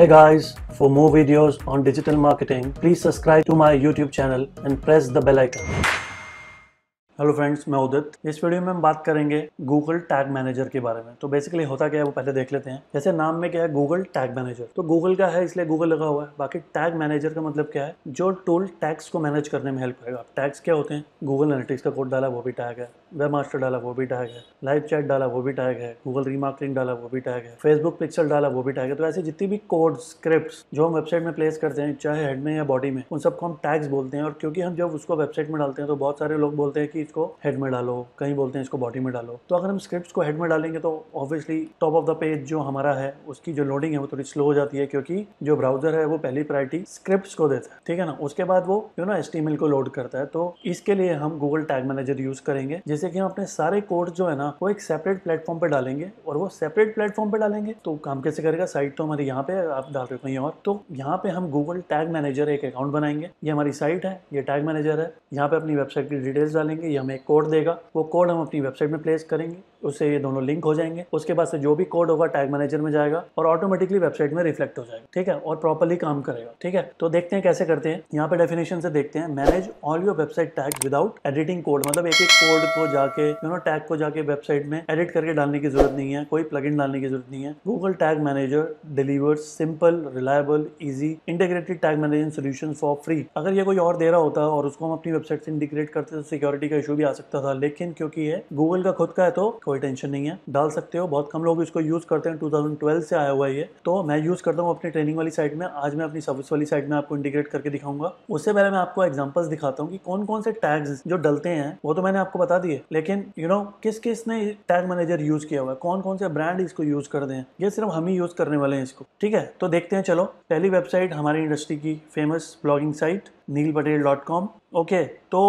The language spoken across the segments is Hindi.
Hey guys, for more videos on digital marketing, please subscribe to my YouTube channel and press the bell icon. Hello friends मैं उदित इस वीडियो में हम बात करेंगे गूगल टैग मैनेजर के बारे में तो बेसिकली होता क्या है वो पहले देख लेते हैं जैसे नाम में क्या है गूगल टैग मैनेजर तो गूगल का है इसलिए गूगल लगा हुआ है बाकी टैग मैनेजर का मतलब क्या है जो टूल टैग्स को मैनेज करने में हेल्प करेगा टैग्स क्या होते हैं गूगल एनालिटिक्स का कोड डाला वो भी टैग है वेब मास्टर डाला वो भी टैग है लाइव चैट डाला वो भी टैग है गूगल रीमार्केटिंग डाला वो भी टैग है फेसबुक पिक्सल डाला वो भी टैग है तो ऐसे जितनी भी कोड स्क्रिप्ट जो हम वेबसाइट में प्लेस करते हैं चाहे हेड में या बॉडी में उन सबको हम टैग्स बोलते हैं और क्योंकि हम जब उसको वेबसाइट में डालते हैं तो बहुत सारे लोग बोलते हैं कि इसको हेड में डालो कहीं बोलते हैं इसको बॉडी में डालो तो अगर हम स्क्रिप्ट को हेड में डालेंगे तो obviously top of the page जो हमारा है उसकी जो लोडिंग है वो थोड़ी स्लो हो जाती है क्योंकि जो ब्राउजर है वो पहली प्रायोरिटी स्क्रिप्ट को देता है ठीक है ना उसके बाद वो यू नो एस को लोड करता है तो इसके लिए हम गूगल टैग मैनेजर यूज करेंगे जैसे कि हम अपने सारे कोर्स जो है ना वो एक सेपरेट प्लेटफॉर्म पर डालेंगे और वो सेपरेट प्लेटफॉर्म पर डालेंगे तो काम कैसे करेगा साइट तो हमारी यहाँ पे आप डाल रहे हो कहीं और तो यहाँ पे हम गूगल टैग मैनेजर एक अकाउंट बनाएंगे ये हमारी साइट है ये टैग मैनेजर है यहाँ पे अपनी वेबसाइट की डिटेल्स डालेंगे ये हमें एक कोड देगा वो कोड हम अपनी वेबसाइट में प्लेस करेंगे उससे ये दोनों लिंक हो जाएंगे उसके बाद से जो भी कोड होगा टैग मैनेजर में जाएगा और ऑटोमेटिकली वेबसाइट में रिफ्लेक्ट हो जाएगा ठीक है और प्रॉपरली काम करेगा ठीक है तो देखते हैं कैसे करते हैं यहाँ पे डेफिनेशन से देखते हैं manage all your website tag without editing code मतलब एक एक कोड को जाके यू नो टैग को जाके वेबसाइट में एडिट करके डालने की जरूरत नहीं है कोई प्लगइन डालने की जरूरत नहीं है Google tag manager deliver simple reliable easy integrated tag managing solution for free अगर ये कोई और दे रहा होता और उसको हम अपनी वेबसाइट से इंटीग्रेट करते तो सिक्योरिटी का इशू भी आ सकता था लेकिन क्योंकि ये गूगल का खुद का है तो कोई टेंशन नहीं है डाल सकते हो बहुत कम लोग इसको यूज करते हैं 2012 से आया हुआ है ये तो मैं यूज करता हूँ अपनी ट्रेनिंग वाली साइट में आज मैं अपनी सर्विस वाली साइट में आपको इंटीग्रेट करके दिखाऊंगा उससे पहले मैं आपको एग्जाम्पल्स दिखाता हूँ कि कौन कौन से टैग्स जो डलते हैं वो तो मैंने आपको बता दिए है लेकिन यू you नो know, किस किस ने टैग मैनेजर यूज किया हुआ है कौन कौन से ब्रांड इसको यूज कर हैं ये सिर्फ हम ही यूज करने वाले हैं इसको ठीक है तो देखते हैं चलो पहली वेबसाइट हमारी इंडस्ट्री की famous blogging site Neil Patel dot com okay तो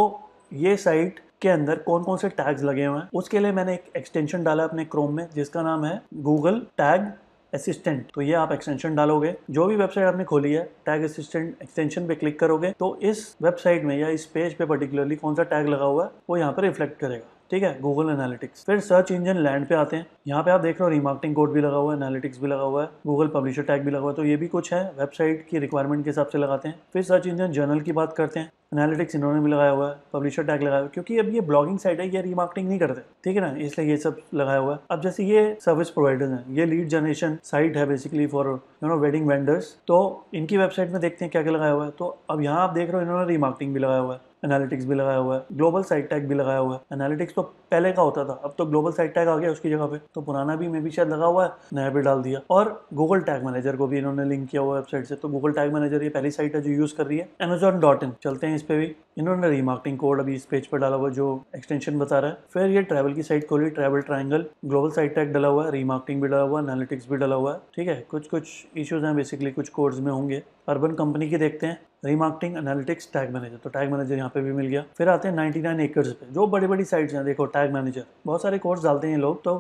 ये साइट के अंदर कौन कौन से टैग्स लगे हुए हैं उसके लिए मैंने एक एक्सटेंशन डाला अपने क्रोम में जिसका नाम है गूगल टैग असिस्टेंट तो ये आप एक्सटेंशन डालोगे जो भी वेबसाइट आपने खोली है टैग असिस्टेंट एक्सटेंशन पे क्लिक करोगे तो इस वेबसाइट में या इस पेज पे पर्टिकुलरली कौन सा टैग लगा हुआ है वो यहाँ पर रिफ्लेक्ट करेगा ठीक है गूगल एनालिटिक्स फिर सर्च इंजन लैंड पे आते हैं यहाँ पे आप देख रहे हो रिमार्किंग कोड भी लगा हुआ है एनालिटिक्स भी लगा हुआ है गूगल पब्लिशर टैग भी लगा हुआ है तो ये भी कुछ है वेबसाइट की रिक्वायरमेंट के हिसाब से लगाते हैं फिर सर्च इंजन जर्नल की बात करते हैं एनालिटिक्स इन्होंने भी लगाया हुआ है पब्लिशर टैग लगाया हुआ है क्योंकि अब ये ब्लॉगिंग साइट है ये रीमार्केटिंग नहीं करते ठीक है ना इसलिए ये सब लगाया हुआ है अब जैसे ये सर्विस प्रोवाइडर्स हैं ये लीड जनरेशन साइट है basically for you know wedding vendors तो इनकी वेबसाइट में देखते हैं क्या क्या लगाया हुआ है तो अब यहाँ आप देख रहे हो इन्होंने रीमार्केटिंग भी लगाया हुआ है एनालिटिक्स भी लगाया हुआ है ग्लोबल साइट टैग भी लगाया हुआ है एनालिटिक्स तो पहले का होता था अब तो ग्लोबल साइट टैग आ गया उसकी जगह पे तो पुराना भी मे भी शायद लगा हुआ है नया भी डाल दिया और गूगल टैग मैनेजर को भी इन्होंने लिंक किया हुआ वेबसाइट से तो गूगल टैग मैनेजर ये पहली साइट है जो यूज कर रही है एमेजॉन डॉट इन चलते हैं हैं इस पर भी इन्होंने रीमार्केटिंग कोड अभी इस पेज पर डाला हुआ जो एक्सटेंशन बता रहा है फिर ये ट्रैवल की साइट खोली travel triangle global site tag डाला हुआ है रीमार्केटिंग भी डाला हुआ है एनालिटिक्स भी डाला हुआ है ठीक है कुछ कुछ इश्यूज हैं बेसिकली कुछ कोड्स में होंगे अर्बन कंपनी की देखते हैं रीमार्केटिंग एनालिटिक्स टैग मैनेजर तो टैग मैनेजर यहाँ पे भी मिल गया फिर आते हैं 99 नाइन एकर्स पे जो बड़ी बड़ी साइट्स हैं देखो टैग मैनेजर बहुत सारे कोर्स डालते हैं लोग तो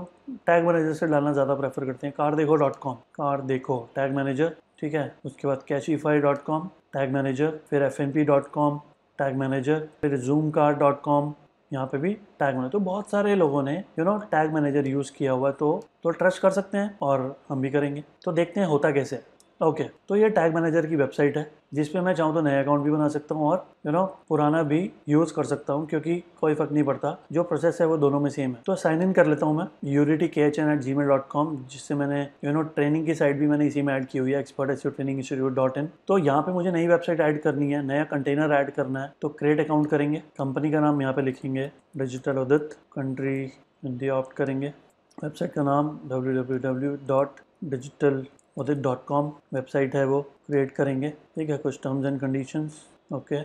टैग मैनेजर से डालना ज़्यादा प्रेफर करते हैं car Dekho dot com car Dekho tag manager ठीक है उसके बाद Cashify dot com tag manager फिर F N P dot com tag manager फिर जूम कार डॉट कॉम यहाँ पे भी टैग मैनेजर तो बहुत सारे लोगों ने you know tag manager use किया हुआ है तो तो ट्रस्ट कर सकते हैं और हम भी करेंगे तो देखते हैं होता कैसे ओके okay, तो ये टैग मैनेजर की वेबसाइट है जिसपे मैं चाहूँ तो नया अकाउंट भी बना सकता हूँ और यू नो पुराना भी यूज़ कर सकता हूँ क्योंकि कोई फर्क नहीं पड़ता जो प्रोसेस है वो दोनों में सेम है तो साइन इन कर लेता हूँ मैं यूरिटी के H N at Gmail dot com जिससे मैंने यू नो ट्रेनिंग की साइट भी मैंने इसी में ऐड की हुई है expert S training institute dot in तो यहाँ पे मुझे नई वेबसाइट ऐड करनी है नया कंटेनर ऐड करना है तो क्रिएट अकाउंट करेंगे कंपनी का नाम यहाँ पे लिखेंगे digital Udit country Hindi opt करेंगे वेबसाइट का नाम W W W dot digital Udit dot com website है वो क्रिएट करेंगे ठीक है कुछ टर्म्स एंड कंडीशंस ओके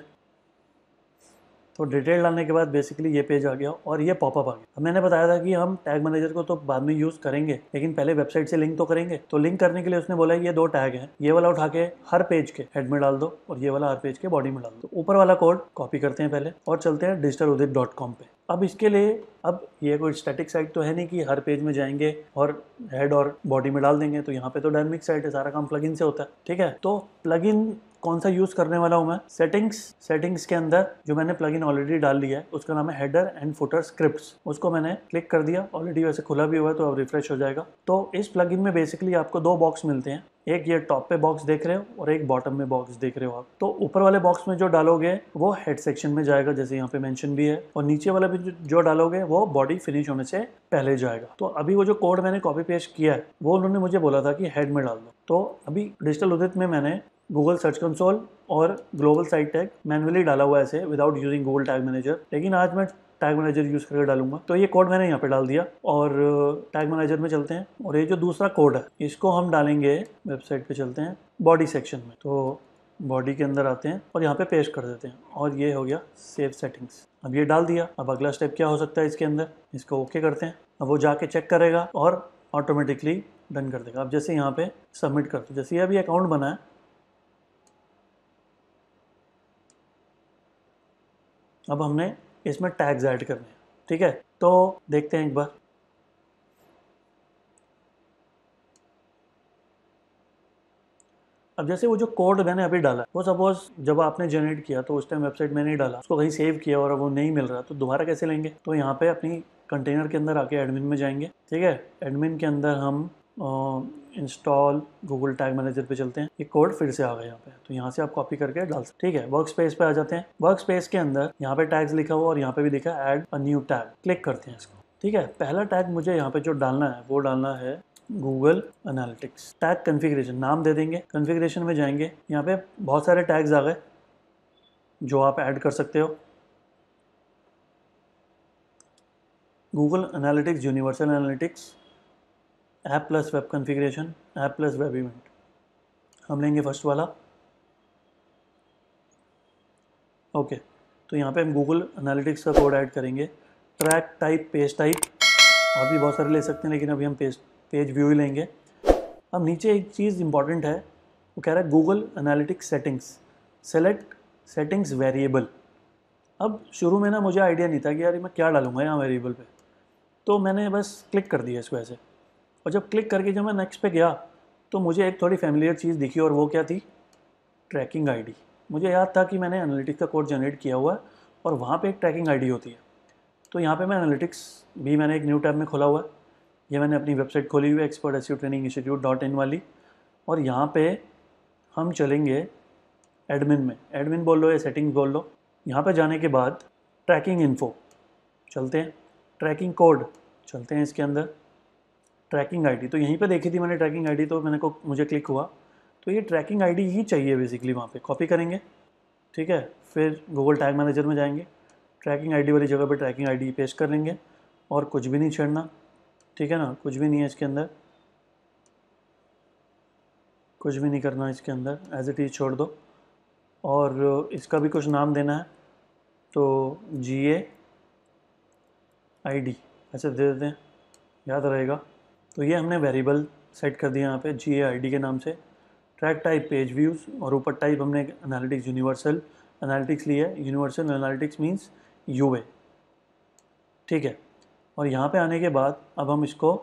तो डिटेल डालने के बाद बेसिकली ये पेज आ गया और ये पॉपअप आ गया मैंने बताया था कि हम टैग मैनेजर को तो बाद में यूज़ करेंगे लेकिन पहले वेबसाइट से लिंक तो करेंगे तो लिंक करने के लिए उसने बोला ये दो टैग हैं ये वाला उठा के हर पेज के हेड में डाल दो और ये वाला हर पेज के बॉडी में डाल दो तो ऊपर वाला कोड कॉपी करते हैं पहले और चलते हैं डिजिटल उदित डॉट कॉम पे अब इसके लिए अब ये कोई स्टैटिक साइट तो है नहीं कि हर पेज में जाएंगे और हेड और बॉडी में डाल देंगे तो यहाँ पे तो डायनमिक साइट है सारा काम प्लगइन से होता है ठीक है तो प्लगइन कौन सा यूज़ करने वाला हूँ मैं सेटिंग्स सेटिंग्स के अंदर जो मैंने प्लग इन ऑलरेडी डाल लिया है उसका नाम है हेडर एंड फुटर स्क्रिप्ट उसको मैंने क्लिक कर दिया ऑलरेडी वैसे खुला भी हुआ है तो अब रिफ्रेश हो जाएगा तो इस प्लग में बेसिकली आपको दो बॉक्स मिलते हैं एक ये टॉप पे बॉक्स देख रहे हो और एक बॉटम में बॉक्स देख रहे हो आप तो ऊपर वाले बॉक्स में जो डालोगे वो हेड सेक्शन में जाएगा जैसे यहाँ पे मेंशन भी है और नीचे वाला भी जो डालोगे वो बॉडी फिनिश होने से पहले जाएगा तो अभी वो जो कोड मैंने कॉपी पेस्ट किया है वो उन्होंने मुझे बोला था कि हेड में डाल दो तो अभी डिजिटल उदित में मैंने गूगल सर्च कंसोल और ग्लोबल साइट टैग मैनुअली डाला हुआ ऐसे without using Google tag manager लेकिन आज मैं टैग मैनेजर यूज़ करके डालूंगा तो ये कोड मैंने यहाँ पे डाल दिया और टैग uh, मैनेजर में चलते हैं और ये जो दूसरा कोड है इसको हम डालेंगे वेबसाइट पे चलते हैं बॉडी सेक्शन में तो बॉडी के अंदर आते हैं और यहाँ पे पेस्ट कर देते हैं और ये हो गया सेव सेटिंग्स अब ये डाल दिया अब अगला स्टेप क्या हो सकता है इसके अंदर इसको ओके करते हैं अब वो जाके चेक करेगा और ऑटोमेटिकली डन कर देगा अब जैसे यहाँ पे सबमिट करते जैसे ये अभी अकाउंट बना है अब हमने इसमें टैग्स ऐड करने हैं ठीक है तो देखते हैं एक बार अब जैसे वो जो कोड मैंने अभी डाला वो सपोज जब आपने जनरेट किया तो उस टाइम वेबसाइट में नहीं डाला उसको कहीं सेव किया और वो नहीं मिल रहा तो दोबारा कैसे लेंगे तो यहाँ पे अपनी कंटेनर के अंदर आके एडमिन में जाएंगे ठीक है एडमिन के अंदर हम इंस्टॉल गूगल टैग मैनेजर पे चलते हैं ये कोड फिर से आ गया यहाँ पे तो यहाँ से आप कॉपी करके डाल सकते ठीक है वर्क स्पेस पे आ जाते हैं वर्क स्पेस के अंदर यहाँ पे टैग्स लिखा हुआ और यहाँ पे भी लिखा है add a new tag click करते हैं इसको ठीक है पहला टैग मुझे यहाँ पे जो डालना है वो डालना है गूगल एनालिटिक्स टैग कन्फिग्रेशन नाम दे देंगे कन्फिग्रेशन में जाएंगे यहाँ पे बहुत सारे टैग्स आ गए जो आप ऐड कर सकते हो Google analytics universal analytics app plus web configuration app plus web event हम लेंगे फर्स्ट वाला ओके तो यहाँ पे हम गूगल एनालिटिक्स का कोड ऐड करेंगे ट्रैक टाइप पेज टाइप और भी बहुत सारे ले सकते हैं लेकिन अभी हम पेज पेज व्यू ही लेंगे अब नीचे एक चीज़ इंपॉर्टेंट है वो कह रहा है Google analytics settings select settings variable अब शुरू में ना मुझे आइडिया नहीं था कि यार मैं क्या डालूंगा यहाँ वेरिएबल पे तो मैंने बस क्लिक कर दिया इसको ऐसे और जब क्लिक करके जब मैं नेक्स्ट पे गया तो मुझे एक थोड़ी फैमिलियर चीज़ दिखी और वो क्या थी ट्रैकिंग आईडी मुझे याद था कि मैंने एनालिटिक्स का कोड जनरेट किया हुआ है और वहाँ पे एक ट्रैकिंग आईडी होती है तो यहाँ पे मैं एनालिटिक्स भी मैंने एक न्यू टैब में खोला हुआ है ये मैंने अपनी वेबसाइट खोली हुई है expert S training institute dot in वाली और यहाँ पर हम चलेंगे एडमिन में एडमिन बोल लो या सेटिंग्स बोल लो यहाँ पर जाने के बाद ट्रैकिंग इन्फो चलते हैं ट्रैकिंग कोड चलते हैं इसके अंदर ट्रैकिंग आईडी तो यहीं पे देखी थी मैंने ट्रैकिंग आईडी तो मैंने को मुझे क्लिक हुआ तो ये ट्रैकिंग आईडी ही चाहिए बेसिकली वहाँ पे कॉपी करेंगे ठीक है फिर गूगल टैग मैनेजर में जाएंगे ट्रैकिंग आईडी वाली जगह पे ट्रैकिंग आईडी पेश कर लेंगे और कुछ भी नहीं छेड़ना ठीक है ना कुछ भी नहीं है इसके अंदर कुछ भी नहीं करना इसके अंदर एज इट इज़ छोड़ दो और इसका भी कुछ नाम देना है तो जी ए आई डी ऐसे दे देते हैं याद रहेगा तो ये हमने वेरिएबल सेट कर दिया यहाँ पे जी आई डी के नाम से ट्रैक टाइप पेज व्यूज़ और ऊपर टाइप हमने एनालिटिक्स यूनिवर्सल एनालिटिक्स लिया है यूनिवर्सल एनालिटिक्स मीन्स यू ठीक है और यहाँ पे आने के बाद अब हम इसको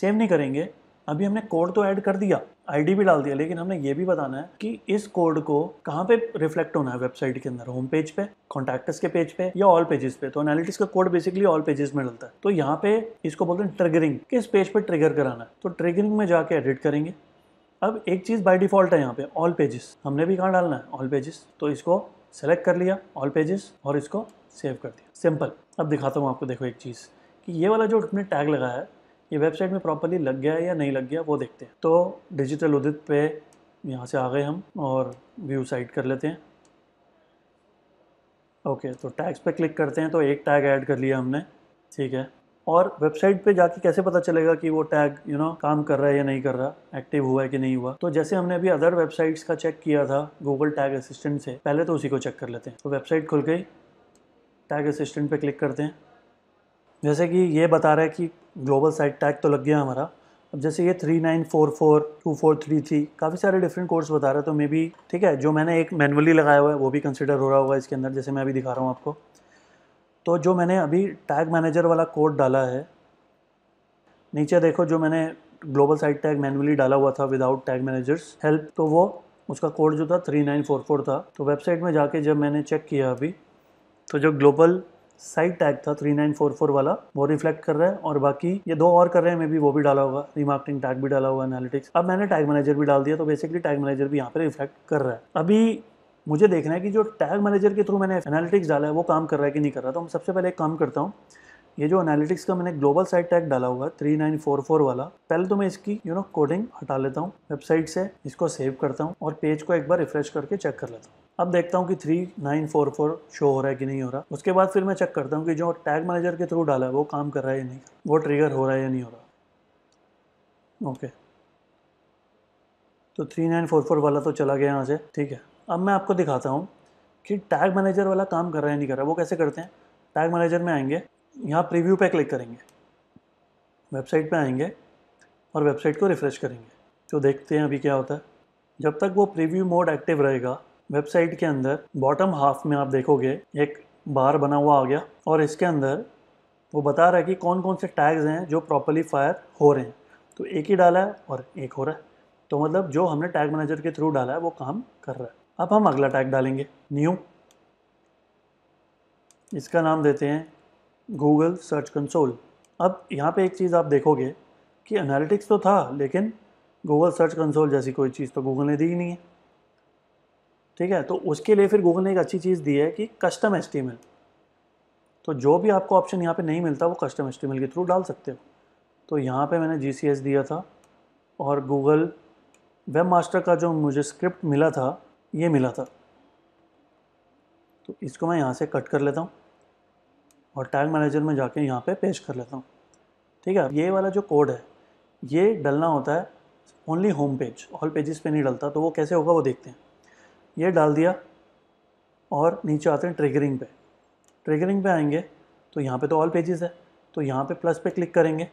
सेव नहीं करेंगे अभी हमने कोड तो ऐड कर दिया आईडी भी डाल दिया लेकिन हमने ये भी बताना है कि इस कोड को कहाँ पे रिफ्लेक्ट होना है वेबसाइट के अंदर होम पेज पे कॉन्टैक्टर्स के पेज पे या ऑल पेजेस पे तो एनालिटिक्स का कोड बेसिकली ऑल पेजेस में डलता है तो यहाँ पे इसको बोलते हैं ट्रिगरिंग किस पेज पे ट्रिगर कराना है तो ट्रिगरिंग में जाके एडिट करेंगे अब एक चीज़ बाई डिफ़ॉल्ट है यहाँ पे ऑल पेजेस हमने भी कहाँ डालना है ऑल पेजेस तो इसको सेलेक्ट कर लिया ऑल पेजेस और इसको सेव कर दिया सिंपल अब दिखाता हूँ आपको देखो एक चीज़ कि ये वाला जो हमने टैग लगाया है ये वेबसाइट में प्रॉपरली लग गया है या नहीं लग गया वो देखते हैं तो डिजिटल उदित पे यहाँ से आ गए हम और व्यू साइड कर लेते हैं ओके तो टैग्स पे क्लिक करते हैं तो एक टैग ऐड कर लिया हमने ठीक है और वेबसाइट पे जाके कैसे पता चलेगा कि वो टैग यू नो काम कर रहा है या नहीं कर रहा एक्टिव हुआ है कि नहीं हुआ तो जैसे हमने अभी अदर वेबसाइट्स का चेक किया था गूगल टैग असिस्टेंट से पहले तो उसी को चेक कर लेते हैं तो वेबसाइट खुल गई टैग असिस्टेंट पे क्लिक करते हैं जैसे कि ये बता रहा है कि ग्लोबल साइट टैग तो लग गया हमारा अब जैसे ये three nine four four two four three three काफ़ी सारे डिफरेंट कोर्स बता रहा है तो मे बी ठीक है जो मैंने एक मैनुअली लगाया हुआ है वो भी कंसिडर हो रहा होगा इसके अंदर जैसे मैं अभी दिखा रहा हूँ आपको तो जो मैंने अभी टैग मैनेजर वाला कोड डाला है नीचे देखो जो मैंने ग्लोबल साइट टैग मैनुअली डाला हुआ था विदाउट टैग मैनेजर्स हेल्प तो वो उसका कोड जो था थ्री नाइन फोर फोर था तो वेबसाइट में जाके जब मैंने चेक किया अभी तो जो ग्लोबल साइड टैग था 3944 वाला वो रिफ्लेक्ट कर रहा है और बाकी ये दो और कर रहे हैं मे भी वो भी डाला होगा रिमार्किंग टैग भी डाला होगा एनालिटिक्स अब मैंने टैग मैनेजर भी डाल दिया तो बेसिकली टैग मैनेजर भी यहाँ पे रिफ्लेक्ट कर रहा है अभी मुझे देखना है कि जो टैग मैनेजर के थ्रू मैंने एनालिटिक्स डाला है वो काम कर रहा है कि नहीं कर रहा तो मैं सबसे पहले एक काम करता हूँ ये जो एनालिटिक्स का मैंने ग्लोबल साइट टैग डाला हुआ है फोर वाला पहले तो मैं इसकी यू नो कोडिंग हटा लेता हूँ वेबसाइट से इसको सेव करता हूँ और पेज को एक बार रिफ्रेश करके चेक कर लेता हूँ अब देखता हूँ कि three nine four four show हो रहा है कि नहीं हो रहा उसके बाद फिर मैं चेक करता हूँ कि जो टैग मैनेजर के थ्रू डाला है वो काम कर रहा है या नहीं वो ट्रिगर हो रहा है या नहीं हो रहा ओके तो थ्री नाइन फोर फोर वाला तो चला गया यहाँ से ठीक है अब मैं आपको दिखाता हूँ कि टैग मैनेजर वाला काम कर रहा है नहीं कर रहा वो कैसे करते हैं टैग मैनेजर में आएंगे यहाँ प्रीव्यू पे क्लिक करेंगे वेबसाइट पे आएंगे और वेबसाइट को रिफ़्रेश करेंगे तो देखते हैं अभी क्या होता है जब तक वो प्रीव्यू मोड एक्टिव रहेगा वेबसाइट के अंदर बॉटम हाफ में आप देखोगे एक बार बना हुआ आ गया और इसके अंदर वो बता रहा है कि कौन कौन से टैग्स हैं जो प्रॉपरली फायर हो रहे हैं तो एक ही डाला है और एक हो रहा है तो मतलब जो हमने टैग मैनेजर के थ्रू डाला है वो काम कर रहा है अब हम अगला टैग डालेंगे न्यू इसका नाम देते हैं गूगल सर्च कंसोल अब यहाँ पे एक चीज़ आप देखोगे कि एनालिटिक्स तो था लेकिन गूगल सर्च कंसोल जैसी कोई चीज़ तो गूगल ने दी ही नहीं है ठीक है तो उसके लिए फिर गूगल ने एक अच्छी चीज़ दी है कि कस्टम एस तो जो भी आपको ऑप्शन यहाँ पे नहीं मिलता वो कस्टम एस के थ्रू डाल सकते हो तो यहाँ पे मैंने जी दिया था और गूगल वेब मास्टर का जो मुझे स्क्रिप्ट मिला था ये मिला था तो इसको मैं यहाँ से कट कर लेता हूँ और टैग मैनेजर में जाके यहाँ पे पेश कर लेता हूँ ठीक है ये वाला जो कोड है ये डलना होता है only home page all pages पे नहीं डलता तो वो कैसे होगा वो देखते हैं ये डाल दिया और नीचे आते हैं ट्रिगरिंग पे ट्रिगरिंग पे आएंगे तो यहाँ पे तो ऑल पेजेस है तो यहाँ पे प्लस पे क्लिक करेंगे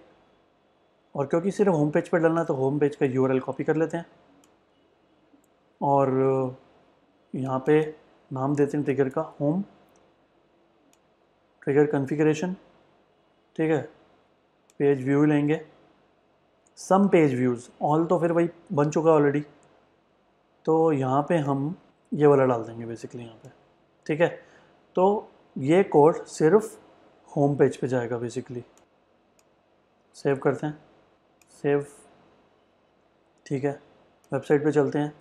और क्योंकि सिर्फ होम पेज पर डालना तो होम पेज का यू कॉपी कर लेते हैं और यहाँ पे नाम देते हैं ट्रिगर का होम ट्रिगर कॉन्फ़िगरेशन ठीक है पेज व्यू लेंगे सम पेज व्यूज़ ऑल तो फिर वही बन चुका ऑलरेडी तो यहाँ पे हम ये वाला डाल देंगे बेसिकली यहाँ पे ठीक है तो ये कोड सिर्फ होम पेज पे जाएगा बेसिकली सेव करते हैं सेव ठीक है वेबसाइट पे चलते हैं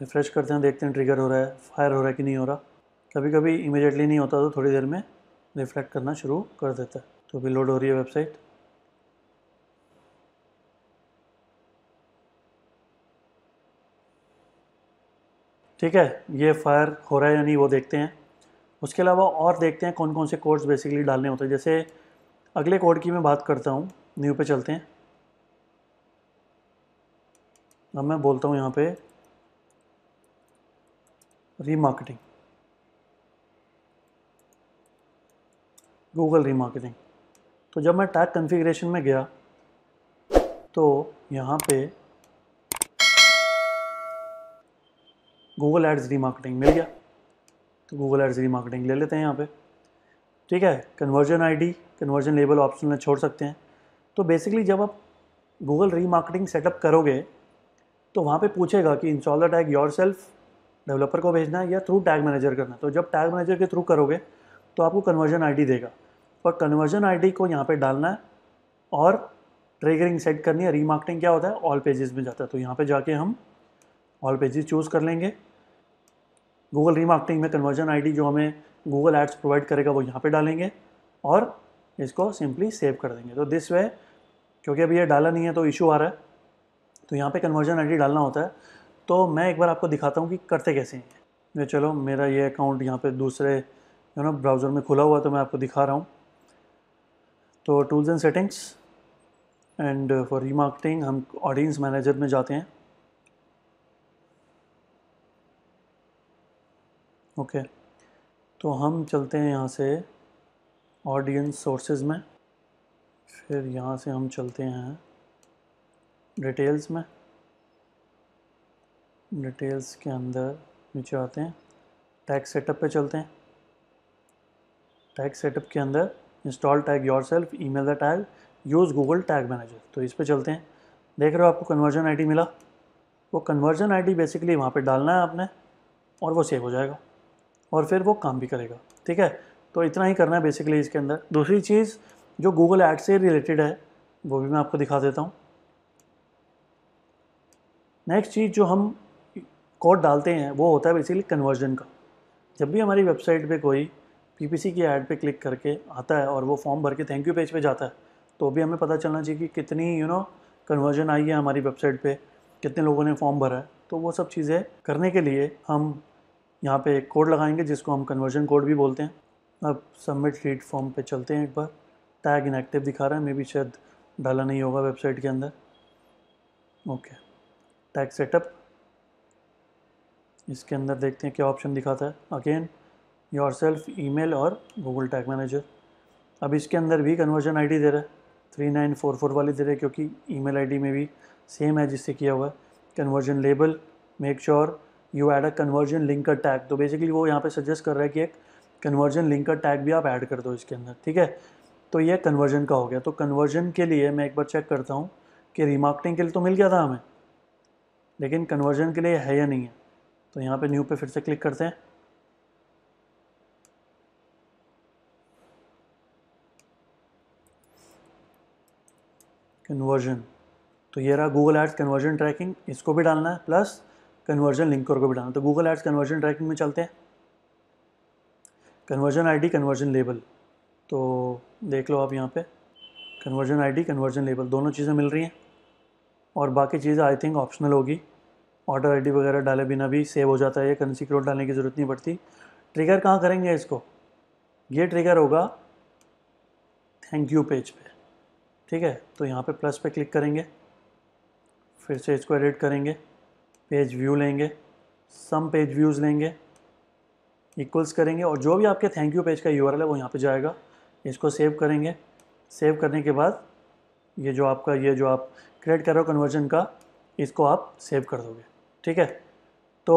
रिफ़्रेश करते हैं देखते हैं ट्रिगर हो रहा है फायर हो रहा है कि नहीं हो रहा कभी कभी इमिडिएटली नहीं होता तो थोड़ी देर में रिफ्लेक्ट करना शुरू कर देता है तो अभी लोड हो रही है वेबसाइट ठीक है ये फायर हो रहा है या नहीं वो देखते हैं उसके अलावा और देखते हैं कौन कौन से कोड्स बेसिकली डालने होते हैं जैसे अगले कोड की मैं बात करता हूँ न्यू पे चलते हैं अब मैं बोलता हूँ यहाँ पे रीमार्केटिंग गूगल रीमार्केटिंग तो जब मैं टैग कन्फिग्रेशन में गया तो यहाँ पे गूगल एड्स रीमार्केटिंग मिल गया तो गूगल एड्स रीमार्केटिंग ले लेते हैं यहाँ पे ठीक है conversion ID conversion label option में छोड़ सकते हैं तो बेसिकली जब आप गूगल रीमार्केटिंग सेटअप करोगे तो वहाँ पे पूछेगा कि install the tag yourself developer को भेजना है या थ्रू टैग मैनेजर करना है तो जब टैग मैनेजर के थ्रू करोगे तो आपको कन्वर्जन आईडी देगा और कन्वर्जन आईडी को यहाँ पे डालना है और ट्रेगरिंग सेट करनी है रीमार्केटिंग क्या होता है ऑल पेजेस में जाता है तो यहाँ पे जाके हम ऑल पेजेस चूज़ कर लेंगे गूगल रीमार्केटिंग में कन्वर्जन आईडी जो हमें गूगल एड्स प्रोवाइड करेगा वो यहाँ पे डालेंगे और इसको सिंपली सेव कर देंगे तो दिस वे क्योंकि अभी ये डाला नहीं है तो इशू आ रहा है तो यहाँ पे कन्वर्जन आईडी डालना होता है तो मैं एक बार आपको दिखाता हूँ कि करते कैसे हैं चलो मेरा ये अकाउंट यहाँ पर दूसरे यू नो ब्राउज़र में खुला हुआ तो मैं आपको दिखा रहा हूँ तो tools and settings and for remarketing हम ऑडियंस मैनेजर में जाते हैं ओके तो हम चलते हैं यहाँ से ऑडियंस सोर्सेज में फिर यहाँ से हम चलते हैं डिटेल्स में डिटेल्स के अंदर नीचे आते हैं टैग सेटअप पे चलते हैं टैग सेटअप के अंदर install tag yourself email the tag use Google tag manager तो इस पर चलते हैं देख रहे हो आपको कन्वर्जन आईडी मिला वो कन्वर्जन आईडी बेसिकली वहाँ पे डालना है आपने और वो सेव हो जाएगा और फिर वो काम भी करेगा ठीक है तो इतना ही करना है बेसिकली इसके अंदर दूसरी चीज़ जो गूगल ऐड से रिलेटेड है वो भी मैं आपको दिखा देता हूँ नेक्स्ट चीज़ जो हम कोड डालते हैं वो होता है बेसिकली कन्वर्जन का जब भी हमारी वेबसाइट पे कोई पीपीसी की ऐड पे क्लिक करके आता है और वो फॉर्म भर के थैंक यू पेज पे जाता है तो भी हमें पता चलना चाहिए कि कितनी यू नो कन्वर्जन आई है हमारी वेबसाइट पे कितने लोगों ने फॉर्म भरा है तो वो सब चीज़ें करने के लिए हम यहाँ पे एक कोड लगाएंगे जिसको हम कन्वर्जन कोड भी बोलते हैं अब सबमिट रीड फॉर्म पे चलते हैं एक बार टैग इनएक्टिव दिखा रहा है मे बी शायद डाला नहीं होगा वेबसाइट के अंदर ओके टैग सेटअप इसके अंदर देखते हैं क्या ऑप्शन दिखाता है अगेन योर सेल्फ ईमेल और गूगल टैग मैनेजर अब इसके अंदर भी कन्वर्जन आई दे रहा है थ्री नाइन फोर फोर वाली दे रहा है क्योंकि ई मेल में भी सेम है जिससे किया हुआ है conversion label make sure sure, you add a conversion linker tag तो बेसिकली वो यहाँ पे सजेस्ट कर रहा है कि एक कन्वर्जन लिंकर टैग भी आप ऐड कर दो इसके अंदर ठीक है तो ये कन्वर्जन का हो गया तो कन्वर्जन के लिए मैं एक बार चेक करता हूँ कि रिमार्केटिंग के लिए तो मिल गया था हमें लेकिन कन्वर्जन के लिए है या नहीं है तो यहाँ पे न्यू पे फिर से क्लिक करते हैं कन्वर्जन तो ये रहा गूगल एड्स कन्वर्जन ट्रैकिंग इसको भी डालना है प्लस कन्वर्जन लिंकर को भी डालना तो गूगल एड्स कन्वर्जन ट्रैकिंग में चलते हैं कन्वर्जन आईडी कन्वर्जन लेबल तो देख लो आप यहाँ पे कन्वर्जन आईडी कन्वर्जन लेबल दोनों चीज़ें मिल रही हैं और बाकी चीज़ें आई थिंक ऑप्शनल होगी ऑर्डर आईडी वगैरह डाले बिना भी सेव हो जाता है या करेंसी क्रोड डालने की ज़रूरत नहीं पड़ती ट्रिगर कहाँ करेंगे इसको ये ट्रिगर होगा थैंक यू पेज पे ठीक है तो यहाँ पे प्लस पे क्लिक करेंगे फिर से इसको एडिट करेंगे पेज व्यू लेंगे सम पेज व्यूज़ लेंगे इक्वल्स करेंगे और जो भी आपके थैंक यू पेज का यू है वो यहाँ पे जाएगा इसको सेव करेंगे सेव करने के बाद ये जो आपका ये जो आप क्रिएट कर रहे हो कन्वर्जन का इसको आप सेव कर दोगे ठीक है तो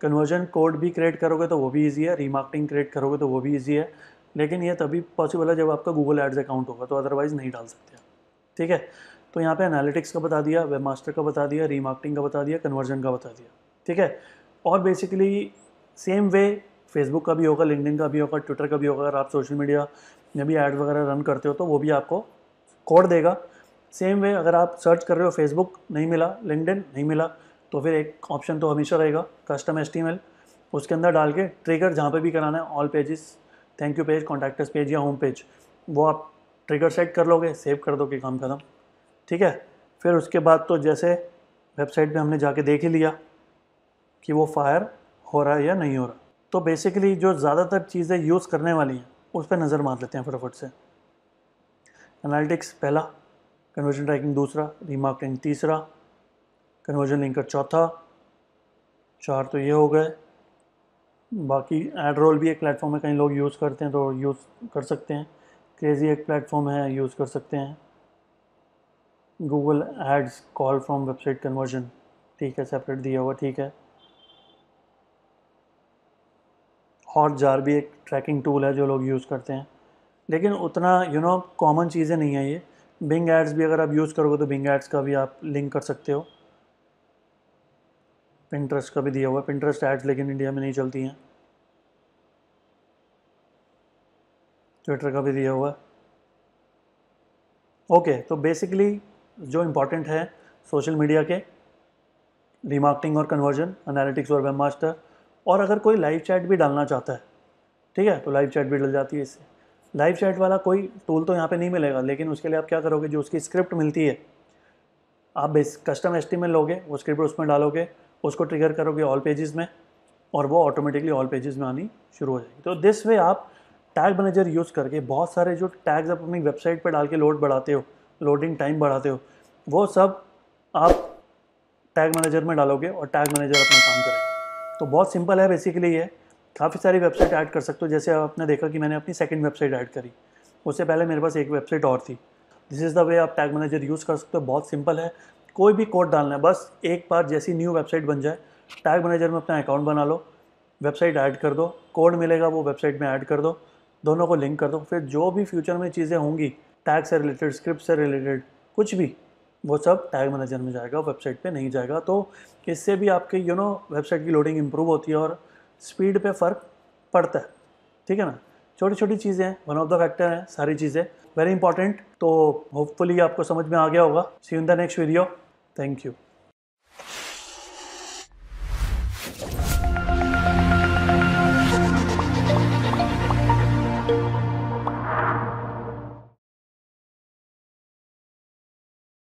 कन्वर्जन कोड भी क्रिएट करोगे तो वो भी ईजी है रीमार्किंग क्रिएट करोगे तो वो भी ईजी है लेकिन ये तभी पॉसिबल है जब आपका गूगल एड्स अकाउंट होगा तो अदरवाइज़ नहीं डाल सकते ठीक है तो यहाँ पे एनालिटिक्स का बता दिया वेब मास्टर का बता दिया रीमार्केटिंग का बता दिया कन्वर्जन का बता दिया ठीक है और बेसिकली सेम वे फेसबुक का भी होगा लिंकडिन का भी होगा ट्विटर का भी होगा अगर आप सोशल मीडिया में भी एड वगैरह रन करते हो तो वो भी आपको कोड देगा सेम वे अगर आप सर्च कर रहे हो फेसबुक नहीं मिला लिंकडिन नहीं मिला तो फिर एक ऑप्शन तो हमेशा रहेगा कस्टम एस उसके अंदर डाल के ट्रिगर जहाँ पे भी कराना है all pages thank you page contact us page या होम पेज वो आप ट्रिगर सेट कर लोगे सेव कर दोगे काम खत्म ठीक है फिर उसके बाद तो जैसे वेबसाइट पे हमने जाके देख ही लिया कि वो फायर हो रहा है या नहीं हो रहा तो बेसिकली जो ज़्यादातर चीज़ें यूज़ करने वाली हैं उस पर नज़र मार लेते हैं फटाफट से एनालिटिक्स पहला कन्वर्जन ट्रैकिंग दूसरा रीमार्केटिंग तीसरा कन्वर्जन लिंकर चौथा चार तो ये हो गए बाकी एड रोल भी एक प्लेटफॉर्म है कई लोग यूज़ करते हैं तो यूज़ कर सकते हैं क्रेज़ी एक प्लेटफॉर्म है यूज़ कर सकते हैं Google ads call from website conversion ठीक है सेपरेट दिया हुआ ठीक है हॉट जार भी एक ट्रैकिंग टूल है जो लोग यूज़ करते हैं लेकिन उतना यू नो कॉमन चीज़ें नहीं है ये बिंग एड्स भी अगर आप यूज़ करोगे तो बिंग एड्स का भी आप लिंक कर सकते हो पिंट्रस्ट का भी दिया हुआ है पिंट्रस्ट एड्स लेकिन इंडिया में नहीं चलती हैं ट्विटर का भी दिया हुआ है ओके तो बेसिकली जो इम्पोर्टेंट है सोशल मीडिया के रिमार्केटिंग और कन्वर्जन एनालिटिक्स और वेब मास्टर और अगर कोई लाइव चैट भी डालना चाहता है ठीक है तो लाइव चैट भी डल जाती है इससे लाइव चैट वाला कोई टूल तो यहाँ पे नहीं मिलेगा लेकिन उसके लिए आप क्या करोगे जो उसकी स्क्रिप्ट मिलती है आप बेस कस्टम एस में लोगे वो स्क्रिप्ट उसमें डालोगे उसको ट्रिगर करोगे ऑल पेजेस में और वो ऑटोमेटिकली ऑल पेजेस में आनी शुरू हो जाएगी तो दिस वे आप टैग मैनेजर यूज़ करके बहुत सारे जो टैग्स आप अपनी वेबसाइट पर डाल के लोड बढ़ाते हो लोडिंग टाइम बढ़ाते हो वो सब आप टैग मैनेजर में डालोगे और टैग मैनेजर अपना काम करेगा तो बहुत सिंपल है बेसिकली ये काफ़ी सारी वेबसाइट ऐड कर सकते हो जैसे आपने देखा कि मैंने अपनी सेकंड वेबसाइट ऐड करी उससे पहले मेरे पास एक वेबसाइट और थी दिस इज़ द वे आप टैग मैनेजर यूज़ कर सकते हो बहुत सिंपल है कोई भी कोड डालना है बस एक बार जैसी न्यू वेबसाइट बन जाए टैग मैनेजर में अपना अकाउंट बना लो वेबसाइट ऐड कर दो कोड मिलेगा वो वेबसाइट में ऐड कर दो दोनों को लिंक कर दो फिर जो भी फ्यूचर में चीज़ें होंगी टैग से रिलेटेड स्क्रिप्ट से रिलेटेड कुछ भी वो सब टैग मैनेजर में जाएगा वेबसाइट पे नहीं जाएगा तो इससे भी आपके यू नो वेबसाइट की लोडिंग इम्प्रूव होती है और स्पीड पे फ़र्क पड़ता है ठीक है ना छोटी छोटी चीज़ें हैं वन ऑफ द फैक्टर हैं सारी चीज़ें वेरी इंपॉर्टेंट तो होपफुली आपको समझ में आ गया होगा see in the next video thank you